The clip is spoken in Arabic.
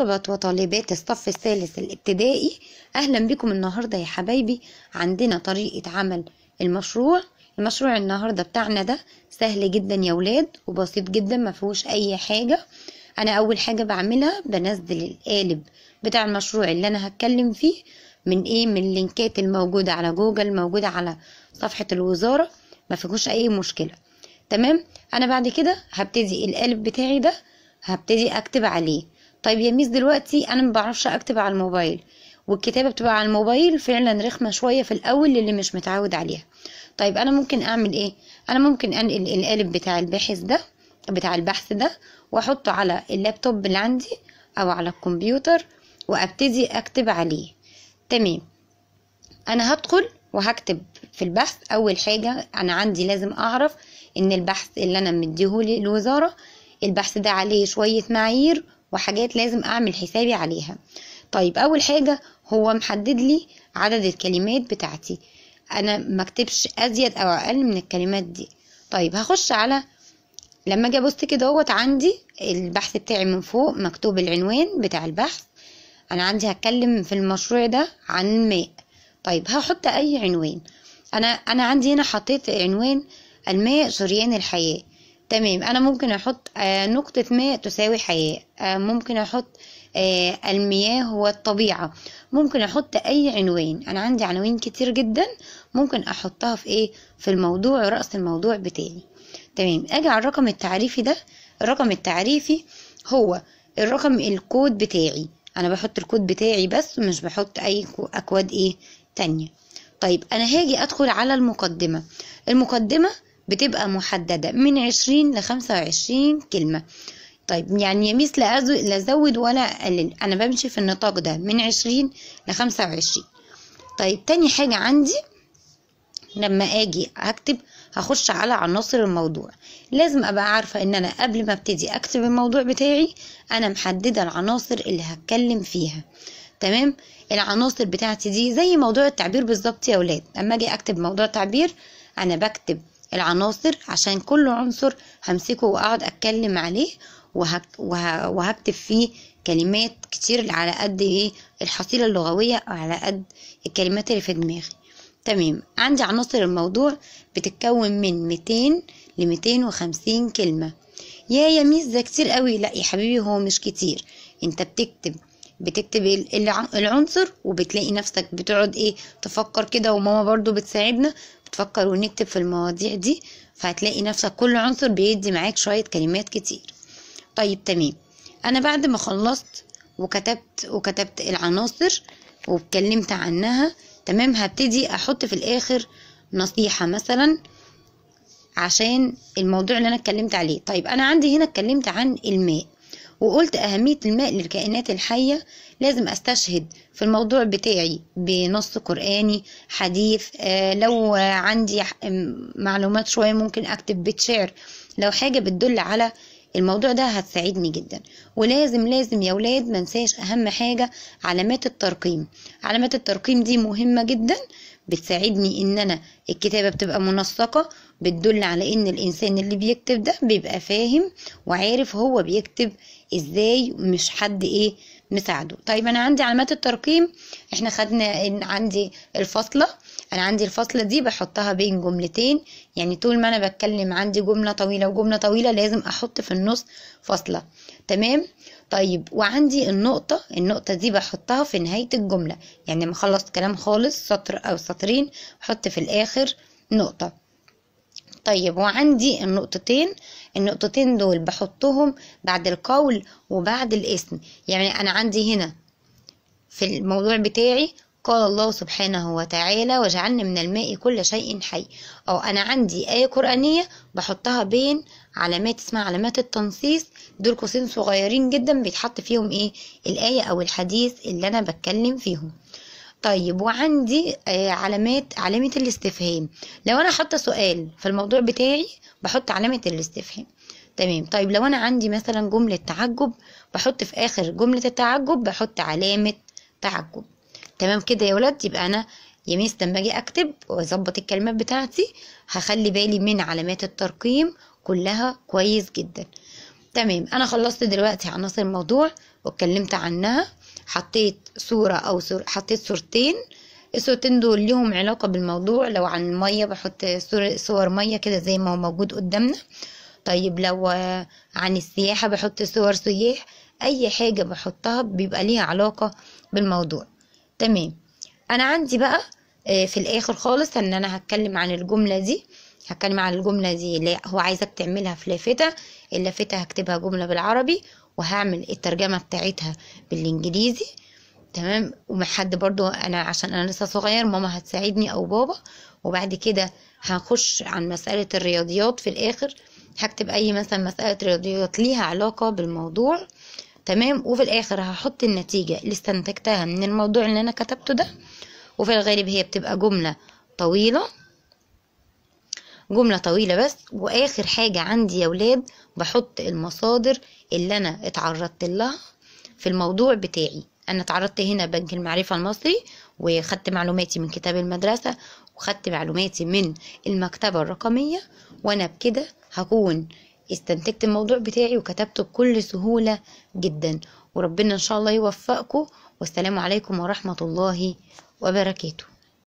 طلبة وطالبات الصف الثالث الابتدائي أهلا بكم النهاردة يا حبايبي عندنا طريقة عمل المشروع المشروع النهاردة بتاعنا ده سهل جدا يا ولاد وبسيط جدا ما فيهوش أي حاجة أنا أول حاجة بعملها بنزل القالب بتاع المشروع اللي أنا هتكلم فيه من إيه من اللينكات الموجودة على جوجل موجودة على صفحة الوزارة ما فيهوش أي مشكلة تمام أنا بعد كده هبتدي القالب بتاعي ده هبتدي أكتب عليه طيب يا ميس دلوقتي انا ما بعرفش اكتب على الموبايل والكتابة بتبقى على الموبايل فعلا رخمة شوية في الأول للي مش متعود عليها طيب أنا ممكن أعمل إيه؟ أنا ممكن أنقل القالب بتاع الباحث ده بتاع البحث ده وأحطه على اللابتوب اللي عندي أو على الكمبيوتر وأبتدي أكتب عليه تمام أنا هدخل وهكتب في البحث أول حاجة أنا عندي لازم أعرف إن البحث اللي أنا مديهولي الوزارة البحث ده عليه شوية معايير وحاجات لازم اعمل حسابي عليها طيب اول حاجة هو محدد لي عدد الكلمات بتاعتي انا مكتبش ازيد او اقل من الكلمات دي طيب هخش على لما اجي ابص كده اهوت عندي البحث بتاعي من فوق مكتوب العنوان بتاع البحث انا عندي هتكلم في المشروع ده عن ماء طيب هحط اي عنوان انا انا عندي هنا حطيت عنوان الماء شريان الحياه تمام انا ممكن احط آه، نقطة ماء تساوي حياة آه، ممكن احط آه، المياه والطبيعة ممكن احط اي عنوان انا عندي عناوين كتير جدا ممكن احطها في ايه في الموضوع رأس الموضوع بتاعي تمام اجي على الرقم التعريفي ده الرقم التعريفي هو الرقم الكود بتاعي انا بحط الكود بتاعي بس مش بحط اي اكواد ايه تانية طيب انا هاجي ادخل على المقدمة المقدمة بتبقى محددة من عشرين لخمسة وعشرين كلمة طيب يعني يميس لا أزود ولا أقلل أنا بمشي في النطاق ده من عشرين لخمسة وعشرين طيب تاني حاجة عندي لما أجي أكتب هخش على عناصر الموضوع لازم أبقى عارفة إن أنا قبل ما أبتدي أكتب الموضوع بتاعي أنا محددة العناصر اللي هتكلم فيها تمام العناصر بتاعتي دي زي موضوع التعبير بالظبط يا ولاد لما أجي أكتب موضوع تعبير أنا بكتب العناصر عشان كل عنصر همسكه واقعد اتكلم عليه وهكتب فيه كلمات كتير على قد ايه الحصيله اللغويه او على قد الكلمات اللي في دماغي تمام عندي عناصر الموضوع بتتكون من 200 ل 250 كلمه يا يا ميس ده كتير قوي لا يا حبيبي هو مش كتير انت بتكتب بتكتب العنصر وبتلاقي نفسك بتقعد ايه تفكر كده وماما برضو بتساعدنا بتفكر ونكتب في المواضيع دي فهتلاقي نفسك كل عنصر بيدي معاك شوية كلمات كتير طيب تمام انا بعد ما خلصت وكتبت وكتبت العناصر واتكلمت عنها تمام هبتدي احط في الاخر نصيحة مثلا عشان الموضوع اللي انا اتكلمت عليه طيب انا عندي هنا اتكلمت عن الماء وقلت أهمية الماء للكائنات الحية لازم أستشهد في الموضوع بتاعي بنص قرآني حديث آه، لو عندي معلومات شوية ممكن أكتب بيت شعر لو حاجة بتدل على الموضوع ده هتساعدني جدا ولازم لازم يا ولاد منساش أهم حاجة علامات الترقيم علامات الترقيم دي مهمة جدا بتساعدني ان انا الكتابة بتبقى منسقة بتدل على ان الانسان اللي بيكتب ده بيبقى فاهم وعارف هو بيكتب ازاي مش حد ايه مساعده طيب انا عندي علامات الترقيم احنا خدنا عندي الفاصله انا عندي الفاصله دي بحطها بين جملتين يعني طول ما انا بتكلم عندي جمله طويله وجمله طويله لازم احط في النص فاصله تمام طيب وعندي النقطه النقطه دي بحطها في نهايه الجمله يعني لما اخلص كلام خالص سطر او سطرين احط في الاخر نقطه طيب وعندي النقطتين النقطتين دول بحطهم بعد القول وبعد الاسم يعني انا عندي هنا في الموضوع بتاعي قال الله سبحانه وتعالى وجعلنا من الماء كل شيء حي او انا عندي ايه قرانيه بحطها بين علامات اسمها علامات التنصيص دول قوسين صغيرين جدا بيتحط فيهم ايه الايه او الحديث اللي انا بتكلم فيهم طيب وعندي آه، علامات علامة الاستفهام لو أنا حاطة سؤال في الموضوع بتاعي بحط علامة الاستفهام تمام طيب لو أنا عندي مثلا جملة تعجب بحط في آخر جملة التعجب بحط علامة تعجب تمام كده يا ولاد يبقى أنا يميز لما أجي أكتب وأظبط الكلمات بتاعتي هخلي بالي من علامات الترقيم كلها كويس جدا تمام أنا خلصت دلوقتي عناصر الموضوع واتكلمت عنها حطيت صورة أو صور حطيت صورتين الصورتين دول ليهم علاقة بالموضوع لو عن المية بحط صور, صور مية كده زي ما هو موجود قدامنا طيب لو عن السياحة بحط صور سياح أي حاجة بحطها بيبقى ليها علاقة بالموضوع تمام أنا عندي بقى آه، في الآخر خالص أن أنا هتكلم عن الجملة دي هتكلم عن الجملة دي لا هو عايزك تعملها في لافتة اللافتة هكتبها جملة بالعربي وهعمل الترجمة بتاعتها بالانجليزي تمام ومحد برضو انا عشان انا لسه صغير ماما هتساعدني او بابا وبعد كده هنخش عن مسألة الرياضيات في الاخر هكتب اي مثلا مسألة رياضيات ليها علاقة بالموضوع تمام وفي الاخر هحط النتيجة اللي استنتجتها من الموضوع اللي انا كتبته ده وفي الغالب هي بتبقى جملة طويلة جملة طويلة بس واخر حاجة عندي يا ولاد بحط المصادر اللي انا اتعرضت لها في الموضوع بتاعي انا اتعرضت هنا بنك المعرفة المصري وخدت معلوماتي من كتاب المدرسة وخدت معلوماتي من المكتبة الرقمية وانا بكده هكون استنتجت الموضوع بتاعي وكتبته بكل سهولة جدا وربنا ان شاء الله يوفقكم والسلام عليكم ورحمة الله وبركاته